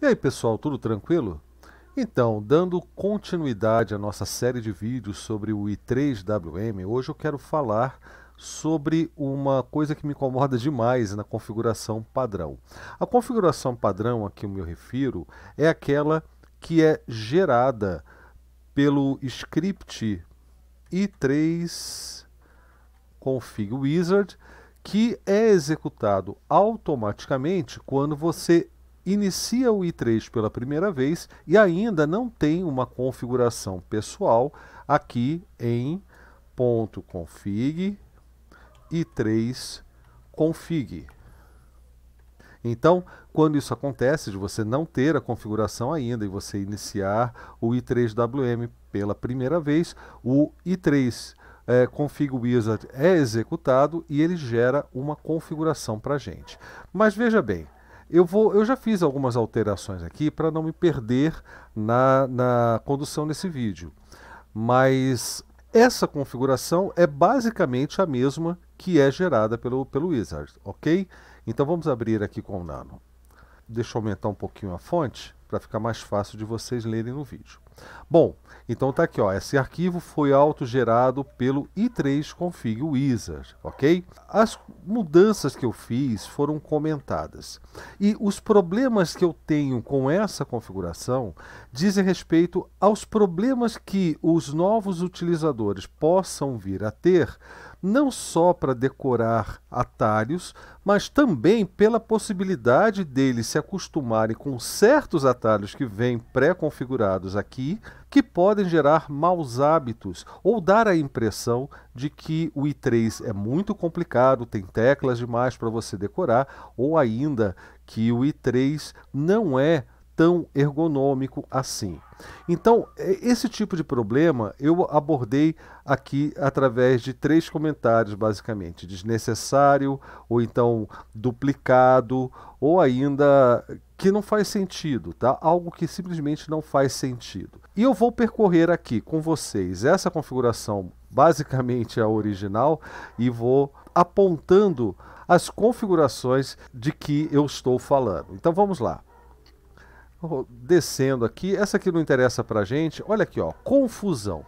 E aí pessoal, tudo tranquilo? Então, dando continuidade à nossa série de vídeos sobre o i3WM, hoje eu quero falar sobre uma coisa que me incomoda demais na configuração padrão. A configuração padrão a que eu me refiro é aquela que é gerada pelo script i3 config wizard que é executado automaticamente quando você inicia o i3 pela primeira vez e ainda não tem uma configuração pessoal aqui em ponto .config i3 config. Então, quando isso acontece, de você não ter a configuração ainda e você iniciar o i3WM pela primeira vez, o i3 é, eh, config wizard é executado e ele gera uma configuração para a gente. Mas veja bem, eu, vou, eu já fiz algumas alterações aqui para não me perder na, na condução desse vídeo, mas essa configuração é basicamente a mesma que é gerada pelo, pelo Wizard, ok? Então vamos abrir aqui com o Nano. Deixa eu aumentar um pouquinho a fonte para ficar mais fácil de vocês lerem no vídeo. Bom, então tá aqui, ó, esse arquivo foi autogerado pelo i3 config wizard, OK? As mudanças que eu fiz foram comentadas. E os problemas que eu tenho com essa configuração dizem respeito aos problemas que os novos utilizadores possam vir a ter, não só para decorar atalhos, mas também pela possibilidade deles se acostumarem com certos atalhos que vêm pré-configurados aqui que podem gerar maus hábitos ou dar a impressão de que o i3 é muito complicado, tem teclas demais para você decorar, ou ainda que o i3 não é tão ergonômico assim. Então, é, esse tipo de problema eu abordei aqui através de três comentários, basicamente: desnecessário, ou então duplicado, ou ainda que não faz sentido, tá? Algo que simplesmente não faz sentido. E eu vou percorrer aqui com vocês essa configuração, basicamente a original, e vou apontando as configurações de que eu estou falando. Então vamos lá. Descendo aqui, essa aqui não interessa pra gente. Olha aqui, ó, confusão.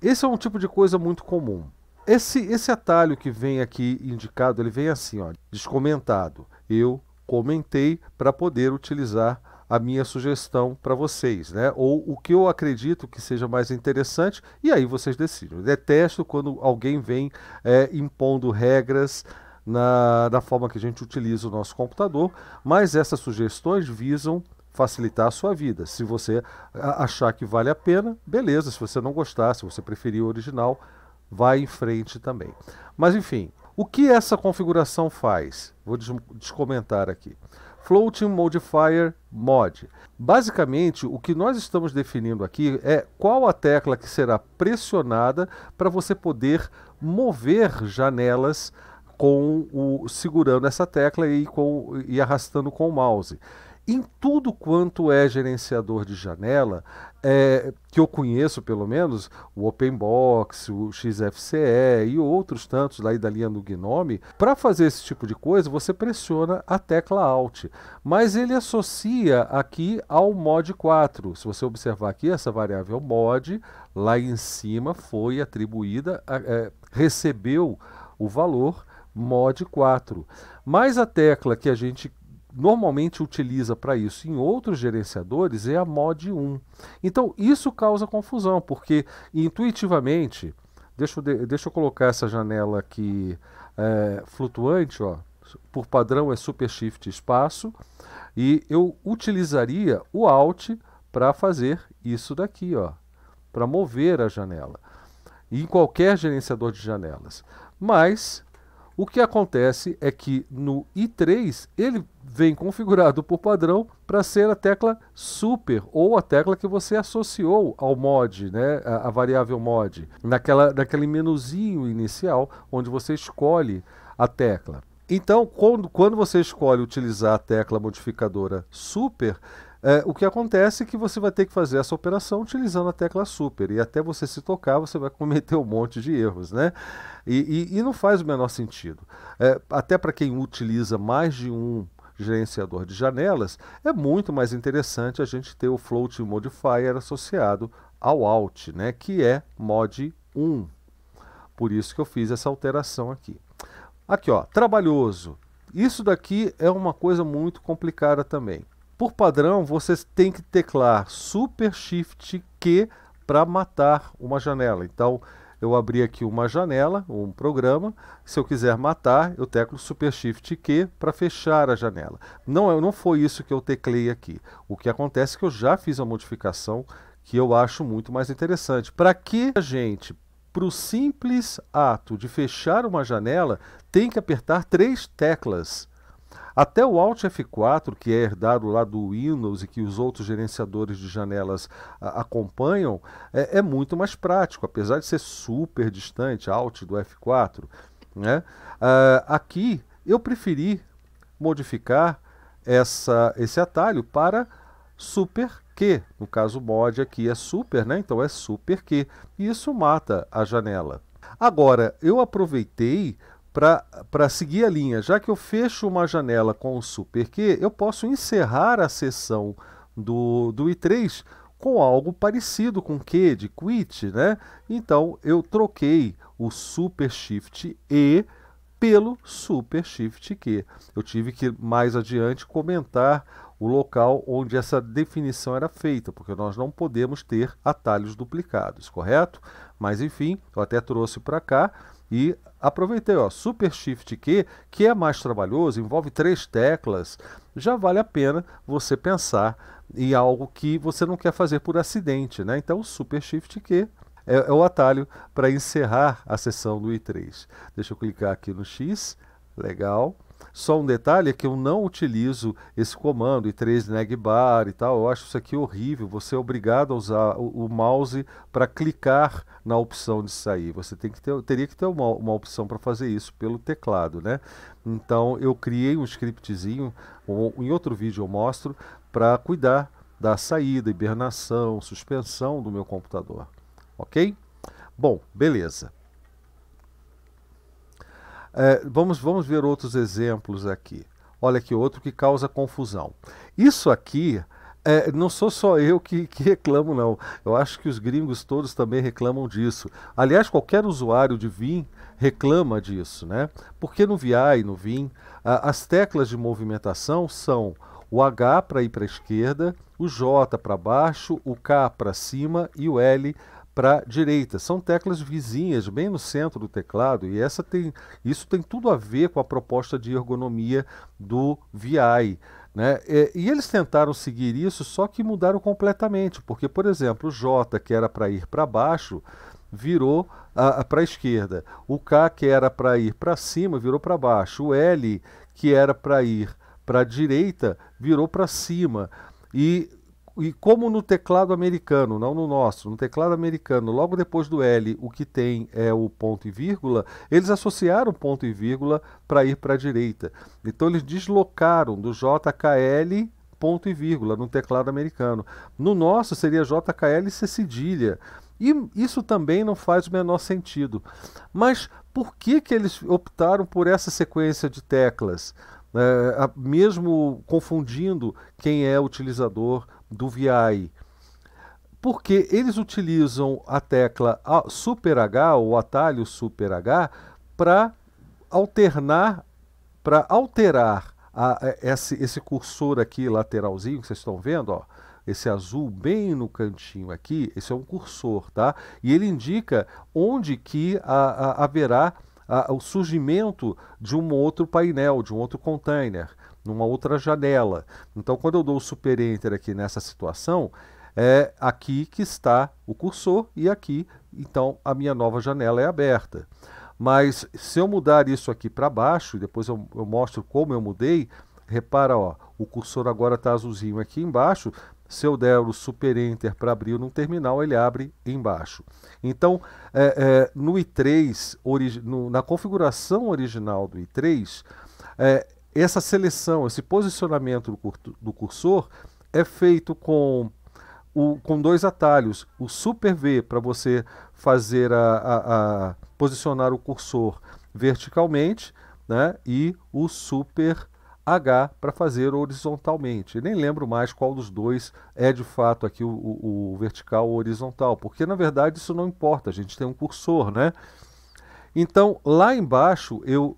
Esse é um tipo de coisa muito comum. Esse, esse atalho que vem aqui indicado, ele vem assim, ó, descomentado. Eu comentei para poder utilizar a minha sugestão para vocês, né? Ou o que eu acredito que seja mais interessante, e aí vocês decidem. Eu detesto quando alguém vem é, impondo regras na, da forma que a gente utiliza o nosso computador, mas essas sugestões visam facilitar a sua vida. Se você achar que vale a pena, beleza. Se você não gostar, se você preferir o original, vai em frente também. Mas enfim, o que essa configuração faz? Vou des descomentar aqui. Floating Modifier Mod. Basicamente, o que nós estamos definindo aqui é qual a tecla que será pressionada para você poder mover janelas com o segurando essa tecla e, com, e arrastando com o mouse em tudo quanto é gerenciador de janela, é, que eu conheço pelo menos, o Openbox, o XFCE e outros tantos daí da linha do Gnome, para fazer esse tipo de coisa você pressiona a tecla Alt, mas ele associa aqui ao mod 4. Se você observar aqui, essa variável mod lá em cima foi atribuída, é, recebeu o valor mod 4. Mas a tecla que a gente normalmente utiliza para isso em outros gerenciadores é a mod 1. Então isso causa confusão, porque intuitivamente, deixa eu, de, deixa eu colocar essa janela aqui é, flutuante, ó, por padrão é super shift espaço, e eu utilizaria o alt para fazer isso daqui, ó, para mover a janela, em qualquer gerenciador de janelas. Mas o que acontece é que no i3 ele vem configurado por padrão para ser a tecla super ou a tecla que você associou ao mod, né, a, a variável mod, naquela, naquele menuzinho inicial onde você escolhe a tecla. Então, quando, quando você escolhe utilizar a tecla modificadora super, é, o que acontece é que você vai ter que fazer essa operação utilizando a tecla super. E até você se tocar, você vai cometer um monte de erros, né? E, e, e não faz o menor sentido. É, até para quem utiliza mais de um gerenciador de janelas, é muito mais interessante a gente ter o float modifier associado ao alt, né, que é mod 1. Por isso que eu fiz essa alteração aqui. Aqui, ó, trabalhoso. Isso daqui é uma coisa muito complicada também. Por padrão, você tem que teclar Super Shift Q para matar uma janela. Então, eu abri aqui uma janela, um programa. Se eu quiser matar, eu teclo Super Shift Q para fechar a janela. Não, é, não foi isso que eu teclei aqui. O que acontece é que eu já fiz uma modificação que eu acho muito mais interessante. Para que a gente, para o simples ato de fechar uma janela, tem que apertar três teclas? Até o Alt F4, que é herdado lá do Windows e que os outros gerenciadores de janelas a, acompanham, é, é, muito mais prático, apesar de ser super distante, Alt do F4. Né? Uh, aqui eu preferi modificar essa, esse atalho para super Q. No caso, mod aqui é super, né? então é super Q. E isso mata a janela. Agora, eu aproveitei para seguir a linha. Já que eu fecho uma janela com o super Q, eu posso encerrar a sessão do, do I3 com algo parecido com Q de quit, né? Então eu troquei o super shift E pelo super shift Q. Eu tive que mais adiante comentar o local onde essa definição era feita, porque nós não podemos ter atalhos duplicados, correto? Mas enfim, eu até trouxe para cá e aproveitei, ó, Super Shift Q, que é mais trabalhoso, envolve três teclas, já vale a pena você pensar em algo que você não quer fazer por acidente, né? Então, Super Shift Q é, é o atalho para encerrar a sessão do i3. Deixa eu clicar aqui no X, legal. Só um detalhe é que eu não utilizo esse comando e 3 negbar e tal. Eu acho isso aqui horrível. Você é obrigado a usar o, o mouse para clicar na opção de sair. Você tem que ter, teria que ter uma, uma opção para fazer isso pelo teclado, né? Então eu criei um scriptzinho, ou, em outro vídeo eu mostro, para cuidar da saída, hibernação, suspensão do meu computador. Ok? Bom, beleza. É, vamos, vamos ver outros exemplos aqui. Olha aqui outro que causa confusão. Isso aqui é, não sou só eu que, que, reclamo, não. Eu acho que os gringos todos também reclamam disso. Aliás, qualquer usuário de Vim reclama disso, né? Porque no VI e no Vim, a, as teclas de movimentação são o H para ir para a esquerda, o J para baixo, o K para cima e o L para a direita. São teclas vizinhas, bem no centro do teclado, e essa tem, isso tem tudo a ver com a proposta de ergonomia do VI. Né? E, eles tentaram seguir isso, só que mudaram completamente, porque, por exemplo, o J, que era para ir para baixo, virou para a esquerda. O K, que era para ir para cima, virou para baixo. O L, que era para ir para a direita, virou para cima. E e como no teclado americano, não no nosso, no teclado americano, logo depois do L, o que tem é o ponto e vírgula, eles associaram ponto e vírgula para ir para a direita. Então eles deslocaram do JKL ponto e vírgula no teclado americano. No nosso seria JKL C cedilha. E isso também não faz o menor sentido. Mas por que, que eles optaram por essa sequência de teclas? É, mesmo confundindo quem é o utilizador do VI, porque eles utilizam a tecla super H ou atalho super H para alternar, para alterar a, a, é, esse, esse cursor aqui lateralzinho que vocês estão vendo, ó, esse azul bem no cantinho aqui, esse é um cursor, tá? E ele indica onde que a, a, haverá o surgimento de um outro painel, de um outro container numa outra janela. Então, quando eu dou o super enter aqui nessa situação, é aqui que está o cursor e aqui, então, a minha nova janela é aberta. Mas se eu mudar isso aqui para baixo, depois eu, eu, mostro como eu mudei, repara, ó, o cursor agora está azulzinho aqui embaixo, se eu der o super enter para abrir no terminal, ele abre embaixo. Então, é, é, no i3, no, na configuração original do i3, é, essa seleção, esse posicionamento do, cursor é feito com, o, com dois atalhos. O Super V para você fazer a, a, a, posicionar o cursor verticalmente né? e o Super H para fazer horizontalmente. Eu nem lembro mais qual dos dois é de fato aqui o, o, o vertical ou horizontal, porque na verdade isso não importa, a gente tem um cursor, né? Então, lá embaixo eu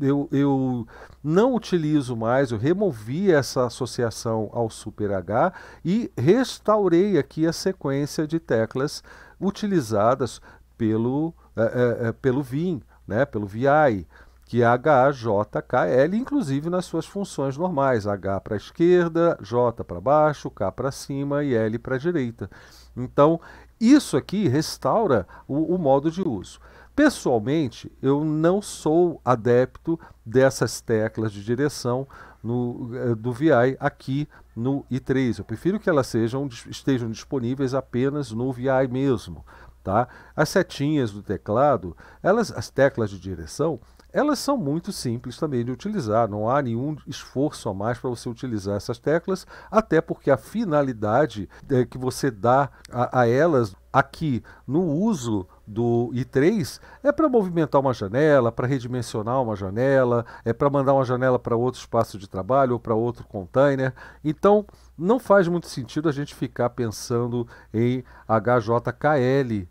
eu, eu não utilizo mais, eu removi essa associação ao super H e restaurei aqui a sequência de teclas utilizadas pelo, é, é, é pelo VIN, né, pelo VI que é H, J, K, L, inclusive nas suas funções normais, H para a esquerda, J para baixo, K para cima e L para a direita. Então, isso aqui restaura o, o modo de uso. Pessoalmente, eu não sou adepto dessas teclas de direção no, eh, do VI aqui no i3. Eu prefiro que elas sejam, estejam disponíveis apenas no VI mesmo. Tá? As setinhas do teclado, elas, as teclas de direção, elas são muito simples também de utilizar, não há nenhum esforço a mais para você utilizar essas teclas, até porque a finalidade é, que você dá a, a elas aqui no uso do I3 é para movimentar uma janela, para redimensionar uma janela, é para mandar uma janela para outro espaço de trabalho ou para outro container. Então, não faz muito sentido a gente ficar pensando em HJKL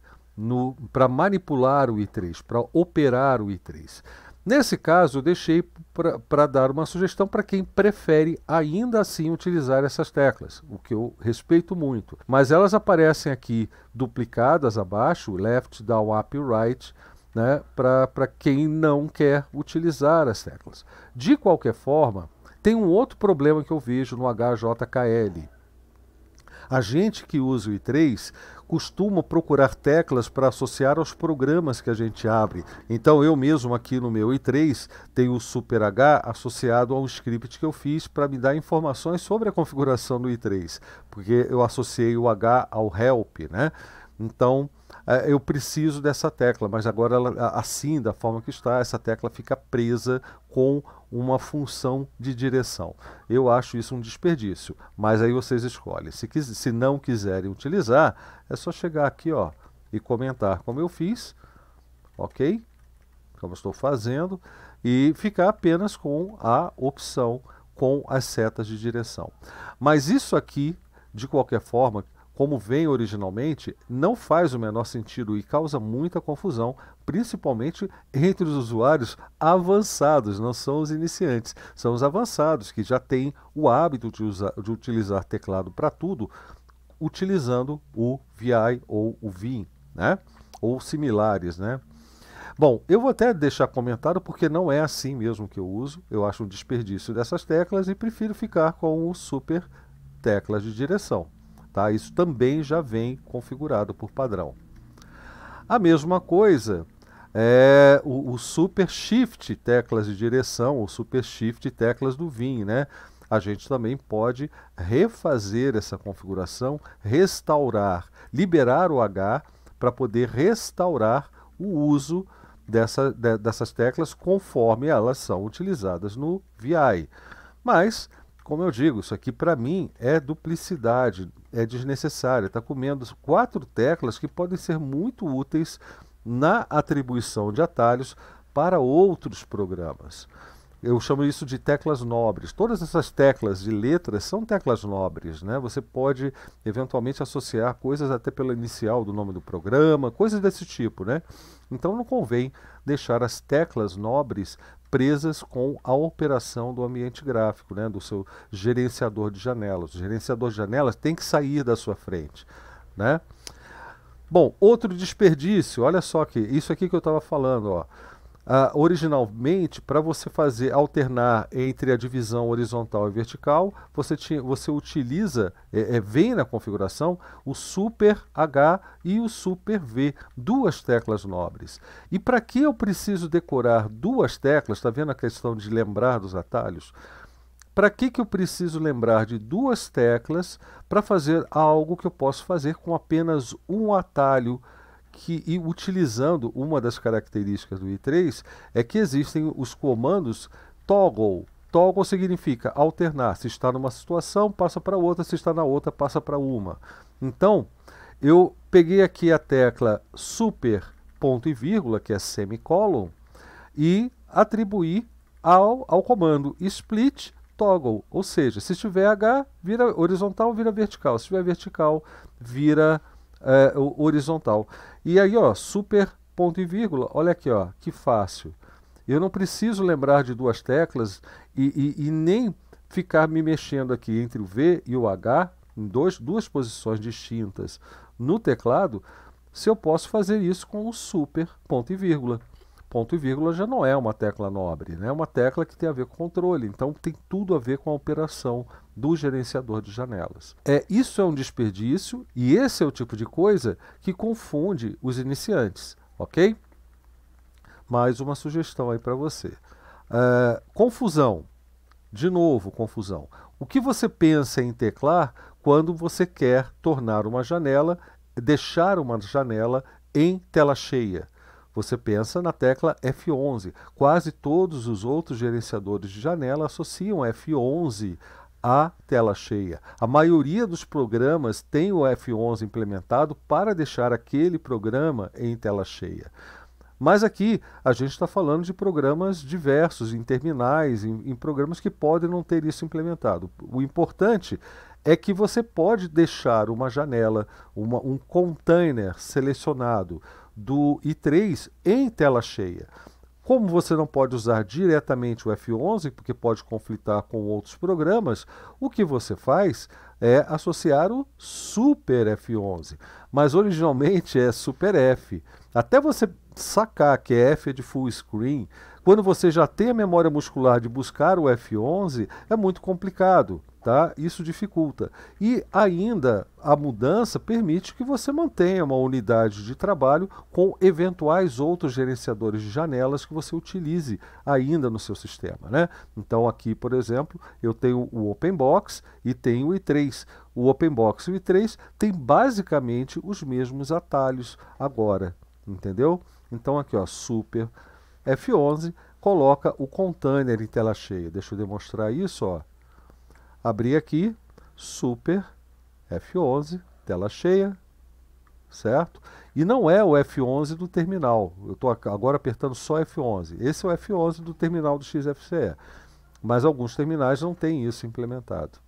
para manipular o I3, para operar o I3. Nesse caso, deixei para dar uma sugestão para quem prefere ainda assim utilizar essas teclas, o que eu respeito muito. Mas elas aparecem aqui duplicadas abaixo, left, down, up e right, né, para quem não quer utilizar as teclas. De qualquer forma, tem um outro problema que eu vejo no HJKL, a gente que usa o i3 costuma procurar teclas para associar aos programas que a gente abre. Então eu mesmo aqui no meu i3 tenho o Super H associado a um script que eu fiz para me dar informações sobre a configuração do i3, porque eu associei o H ao help, né? Então é, eu preciso dessa tecla, mas agora ela, assim, da forma que está, essa tecla fica presa com uma função de direção. Eu acho isso um desperdício, mas aí vocês escolhem. Se, quis, se não quiserem utilizar, é só chegar aqui ó, e comentar como eu fiz, ok? Como estou fazendo, e ficar apenas com a opção com as setas de direção. Mas isso aqui, de qualquer forma, como vem originalmente, não faz o menor sentido e causa muita confusão, principalmente entre os usuários avançados, não são os iniciantes, são os avançados que já têm o hábito de, usar, de utilizar teclado para tudo, utilizando o VI ou o VIN, né? ou similares. Né? Bom, eu vou até deixar comentado porque não é assim mesmo que eu uso, eu acho um desperdício dessas teclas e prefiro ficar com o super teclas de direção. Tá? Isso também já vem configurado por padrão. A mesma coisa é o, o Super Shift teclas de direção, ou Super Shift teclas do VIN, né? a gente também pode refazer essa configuração, restaurar, liberar o H para poder restaurar o uso dessa, de, dessas teclas conforme elas são utilizadas no VI. Mas, como eu digo, isso aqui para mim é duplicidade é desnecessária. Está comendo quatro teclas que podem ser muito úteis na atribuição de atalhos para outros programas. Eu chamo isso de teclas nobres. Todas essas teclas de letras são teclas nobres, né? Você pode eventualmente associar coisas até pela inicial do nome do programa, coisas desse tipo, né? Então não convém deixar as teclas nobres presas com a operação do ambiente gráfico, né, do seu gerenciador de janelas. O gerenciador de janelas tem que sair da sua frente. Né? Bom, outro desperdício, olha só que isso aqui que eu estava falando, ó. Uh, originalmente, para você fazer alternar entre a divisão horizontal e vertical, você, tinha, você utiliza, é, é, vem na configuração, o Super H e o Super V, duas teclas nobres. E para que eu preciso decorar duas teclas, está vendo a questão de lembrar dos atalhos? Para que, que eu preciso lembrar de duas teclas para fazer algo que eu posso fazer com apenas um atalho que e utilizando uma das características do i3 é que existem os comandos toggle. Toggle significa alternar, se está numa situação, passa para outra, se está na outra, passa para uma. Então, eu peguei aqui a tecla super ponto e vírgula, que é semicolon, e atribuí ao, ao comando split toggle, ou seja, se tiver H, vira horizontal, vira vertical, se tiver vertical, vira é, horizontal. E aí, ó, super ponto e vírgula, olha aqui, ó, que fácil. Eu não preciso lembrar de duas teclas e, e, e nem ficar me mexendo aqui entre o V e o H, em dois, duas posições distintas no teclado, se eu posso fazer isso com o super ponto e vírgula ponto e vírgula já não é uma tecla nobre, né? é uma tecla que tem a ver com controle, então tem tudo a ver com a operação do gerenciador de janelas. É Isso é um desperdício e esse é o tipo de coisa que confunde os iniciantes, ok? Mais uma sugestão aí para você. Uh, confusão. De novo, confusão. O que você pensa em teclar quando você quer tornar uma janela, deixar uma janela em tela cheia? você pensa na tecla F11. Quase todos os outros gerenciadores de janela associam F11 à tela cheia. A maioria dos programas tem o F11 implementado para deixar aquele programa em tela cheia. Mas aqui a gente está falando de programas diversos, em terminais, em, em, programas que podem não ter isso implementado. O importante é que você pode deixar uma janela, uma, um container selecionado, do i3 em tela cheia. Como você não pode usar diretamente o F11, porque pode conflitar com outros programas, o que você faz é associar o Super F11. Mas originalmente é Super F. Até você sacar que é F é de full screen, quando você já tem a memória muscular de buscar o F11, é muito complicado. Tá? Isso dificulta. E ainda a mudança permite que você mantenha uma unidade de trabalho com eventuais outros gerenciadores de janelas que você utilize ainda no seu sistema. Né? Então, aqui, por exemplo, eu tenho o OpenBox e tenho o i3. O OpenBox e o i3 têm basicamente os mesmos atalhos agora. Entendeu? Então, aqui, ó, Super F11 coloca o container em tela cheia. Deixa eu demonstrar isso. Ó abrir aqui, Super F11, tela cheia, certo? E não é o F11 do terminal, eu estou agora apertando só F11. Esse é o F11 do terminal do XFCE, mas alguns terminais não têm isso implementado.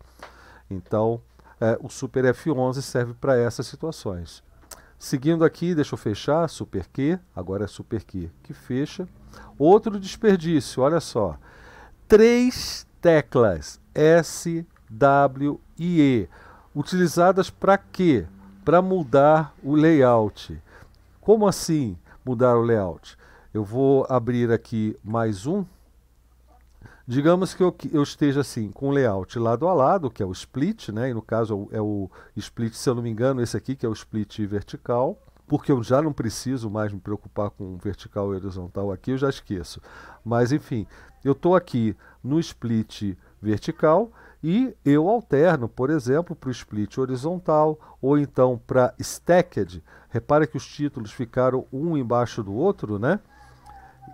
Então, é, o Super F11 serve para essas situações. Seguindo aqui, deixa eu fechar, Super Q, agora é Super Q que fecha. Outro desperdício, olha só três teclas S, W e E, utilizadas para quê? Para mudar o layout. Como assim mudar o layout? Eu vou abrir aqui mais um. Digamos que eu, eu, esteja assim, com o layout lado a lado, que é o split, né? e no caso é, é o, split, se eu não me engano, esse aqui que é o split vertical, porque eu já não preciso mais me preocupar com vertical e horizontal aqui, eu já esqueço. Mas enfim, eu estou aqui no split vertical e eu alterno, por exemplo, para o split horizontal ou então para stacked. Repara que os títulos ficaram um embaixo do outro, né?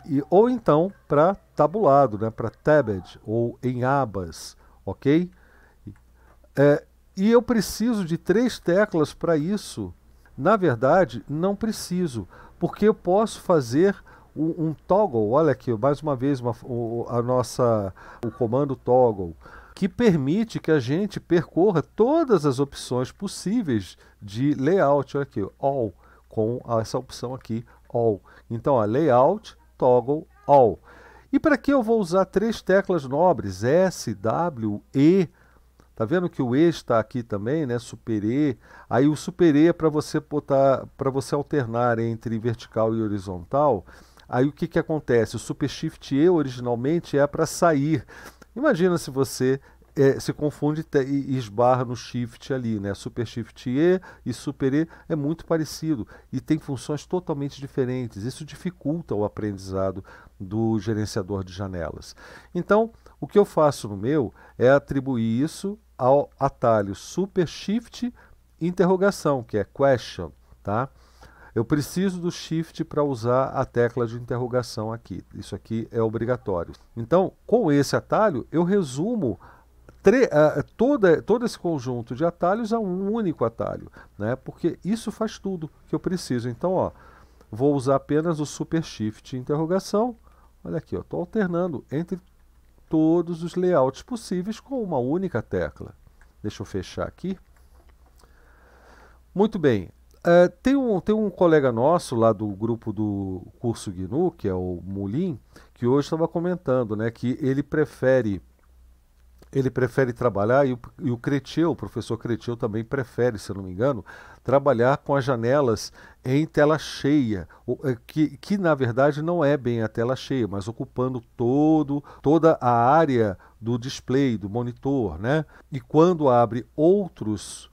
E, ou então para tabulado, né? para tabbed ou em abas, ok? É, e eu preciso de três teclas para isso. Na verdade, não preciso, porque eu posso fazer um, um toggle, olha aqui, mais uma vez uma, o, a nossa, o comando toggle, que permite que a gente percorra todas as opções possíveis de layout, olha aqui, all, com essa opção aqui, all. Então, a layout, toggle, all. E para que eu vou usar três teclas nobres, S, W, E, Tá vendo que o E está aqui também, né? Super E. Aí o super E é para você botar, para você alternar entre vertical e horizontal. Aí o que, que acontece? O Super Shift E originalmente é para sair. Imagina se você é, se confunde e, esbarra no shift ali, né? Super shift E e super E é muito parecido e tem funções totalmente diferentes. Isso dificulta o aprendizado do gerenciador de janelas. Então, o que eu faço no meu é atribuir isso ao atalho super shift interrogação, que é question, tá? Eu preciso do shift para usar a tecla de interrogação aqui. Isso aqui é obrigatório. Então, com esse atalho, eu resumo uh, toda, todo esse conjunto de atalhos a um único atalho, né? porque isso faz tudo que eu preciso. Então, ó, vou usar apenas o super shift interrogação. Olha aqui, estou alternando entre todos os layouts possíveis com uma única tecla. Deixa eu fechar aqui. Muito bem, é, tem, um, tem um colega nosso lá do grupo do curso GNU, que é o Mulim, que hoje estava comentando né, que ele prefere ele prefere trabalhar e o, e o Creteu, o professor Creteu também prefere, se eu não me engano, trabalhar com as janelas em tela cheia, é, que, que na verdade não é bem a tela cheia, mas ocupando todo toda a área do display, do monitor, né? E quando abre outros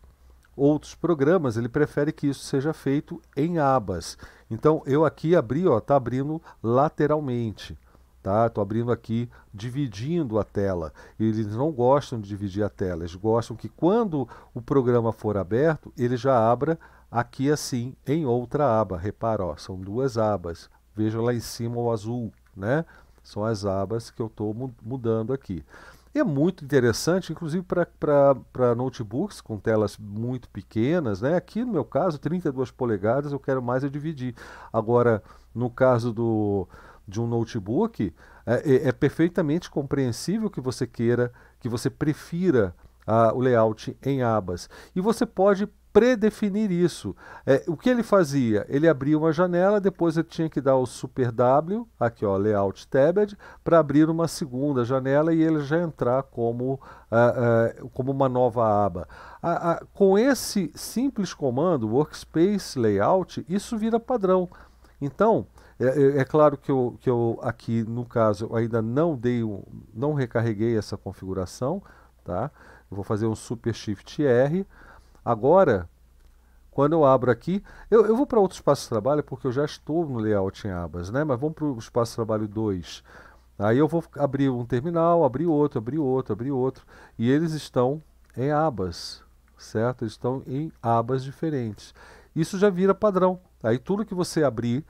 outros programas, ele prefere que isso seja feito em abas. Então eu aqui abri, ó, tá abrindo lateralmente, tá? Tô abrindo aqui dividindo a tela. Eles não gostam de dividir a tela, eles gostam que quando o programa for aberto, ele já abra aqui assim em outra aba. Repara, ó, são duas abas. Veja lá em cima o azul, né? São as abas que eu estou mudando aqui é muito interessante, inclusive para notebooks com telas muito pequenas, né? Aqui no meu caso, 32 polegadas, eu quero mais é dividir. Agora, no caso do, de um notebook, é, é, é perfeitamente compreensível que você queira, que você prefira ah, o layout em abas. E você pode predefinir isso. É, o que ele fazia? Ele abria uma janela, depois ele tinha que dar o Super W, aqui ó, Layout Tabbed, para abrir uma segunda janela e ele já entrar como, é, é, como uma nova aba. com esse simples comando, Workspace Layout, isso vira padrão. Então, é, é, é, claro que eu, que eu aqui no caso ainda não dei um, não recarreguei essa configuração, tá? Eu vou fazer um Super Shift R, Agora, quando eu abro aqui, eu, eu vou para outro espaço de trabalho porque eu já estou no layout em abas, né? Mas vamos para o espaço de trabalho 2. Aí eu vou abrir um terminal, abrir outro, abrir outro, abrir outro. E eles estão em abas, certo? Eles estão em abas diferentes. Isso já vira padrão. Aí tudo que você abrir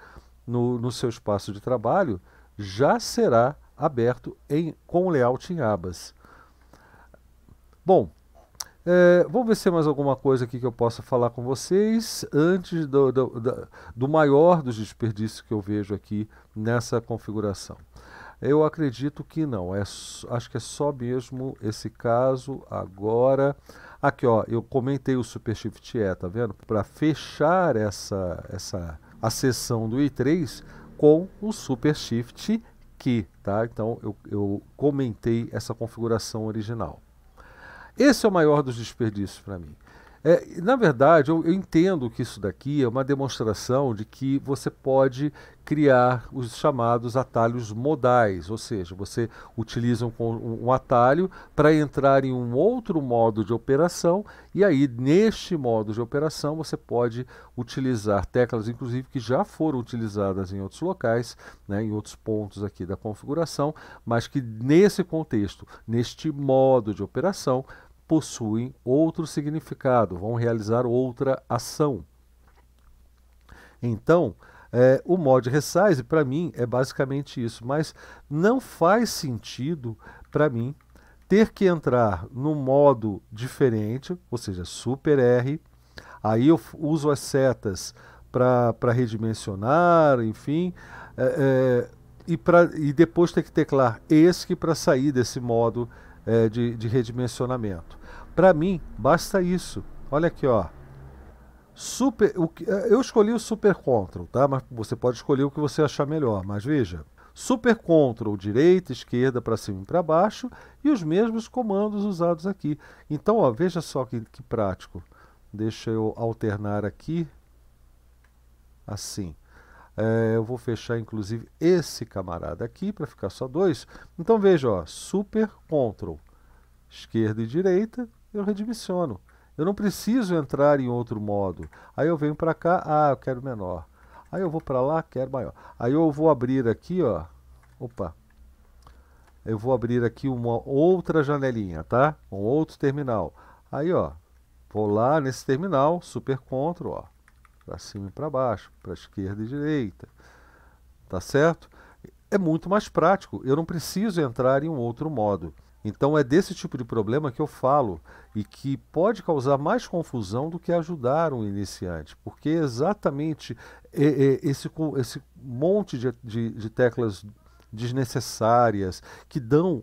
no, no seu espaço de trabalho já será aberto em, com layout em abas. Bom, é, vamos ver se tem mais alguma coisa aqui que eu possa falar com vocês antes do, do, do, do maior dos desperdícios que eu vejo aqui nessa configuração. Eu acredito que não. É, acho que é só mesmo esse caso agora. Aqui, ó, eu comentei o Super Shift E, tá vendo? Para fechar essa, essa a sessão do i3 com o Super Shift Q, tá? Então eu, eu comentei essa configuração original. Esse é o maior dos desperdícios para mim. É, na verdade, eu, eu, entendo que isso daqui é uma demonstração de que você pode criar os chamados atalhos modais, ou seja, você utiliza um, um atalho para entrar em um outro modo de operação e aí neste modo de operação você pode utilizar teclas, inclusive que já foram utilizadas em outros locais, né, em outros pontos aqui da configuração, mas que nesse contexto, neste modo de operação, possuem outro significado, vão realizar outra ação. Então, é, o mod resize para mim é basicamente isso, mas não faz sentido para mim ter que entrar no modo diferente, ou seja, super R, aí eu uso as setas para redimensionar, enfim, é, é, e, pra, e depois ter que teclar ESC para sair desse modo é, de, de redimensionamento. Para mim, basta isso. Olha aqui, ó. Super, o, é, eu escolhi o Super Control, tá? Mas você pode escolher o que você achar melhor. Mas veja, Super Control, direita, esquerda, para cima e para baixo, e os mesmos comandos usados aqui. Então, ó, veja só que, que prático. Deixa eu alternar aqui, assim. É, eu vou fechar inclusive esse camarada aqui para ficar só dois. Então veja, ó, super control, esquerda e direita, eu redimensiono. Eu não preciso entrar em outro modo. Aí eu venho para cá, ah, eu quero menor. Aí eu vou para lá, quero maior. Aí eu vou abrir aqui, ó. Opa. Eu vou abrir aqui uma outra janelinha, tá? Um outro terminal. Aí, ó. Vou lá nesse terminal, super control, ó para cima e para baixo, para esquerda e direita. Tá certo? É muito mais prático. Eu não preciso entrar em um outro modo. Então é desse tipo de problema que eu falo e que pode causar mais confusão do que ajudar um iniciante, porque é exatamente é, é, esse, esse monte de, de, de teclas desnecessárias, que dão,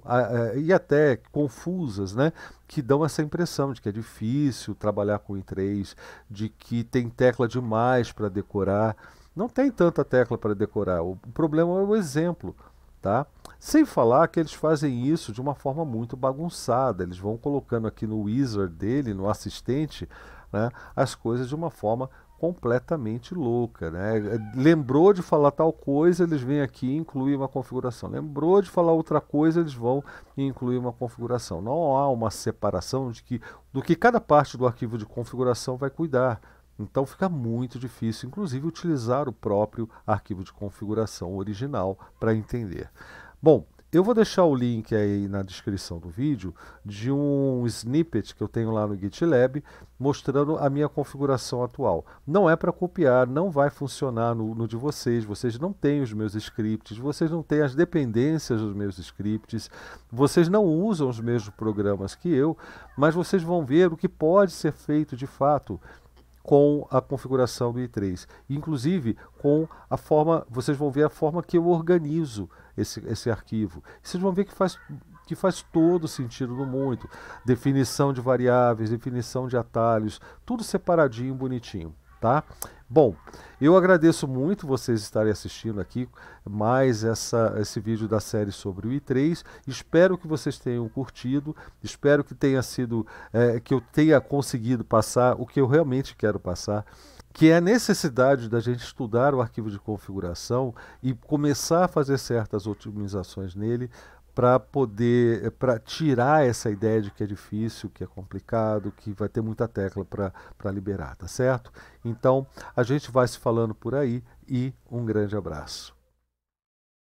e até confusas, né? que dão essa impressão de que é difícil trabalhar com I3, de que tem tecla demais para decorar. Não tem tanta tecla para decorar. O problema é o exemplo, tá? Sem falar que eles fazem isso de uma forma muito bagunçada. Eles vão colocando aqui no wizard dele, no assistente, né, as coisas de uma forma completamente louca, né? É, lembrou de falar tal coisa, eles vêm aqui e incluem uma configuração. Lembrou de falar outra coisa, eles vão incluir uma configuração. Não há uma separação de que, do que cada parte do arquivo de configuração vai cuidar. Então fica muito difícil, inclusive, utilizar o próprio arquivo de configuração original para entender. Bom, eu vou deixar o link aí na descrição do vídeo de um snippet que eu tenho lá no GitLab mostrando a minha configuração atual. Não é para copiar, não vai funcionar no, no, de vocês, vocês não têm os meus scripts, vocês não têm as dependências dos meus scripts, vocês não usam os mesmos programas que eu, mas vocês vão ver o que pode ser feito de fato com a configuração do i3, inclusive com a forma, vocês vão ver a forma que eu organizo esse, esse arquivo. Vocês vão ver que faz que faz todo sentido no muito. Definição de variáveis, definição de atalhos, tudo separadinho, bonitinho tá? Bom, eu agradeço muito vocês estarem assistindo aqui mais essa, esse vídeo da série sobre o i3. Espero que vocês tenham curtido, espero que tenha sido, é, que eu tenha conseguido passar o que eu realmente quero passar, que é a necessidade da gente estudar o arquivo de configuração e começar a fazer certas otimizações nele para poder eh, para tirar essa ideia de que é difícil, que é complicado, que vai ter muita tecla para liberar, tá certo? Então, a gente vai se falando por aí e um grande abraço.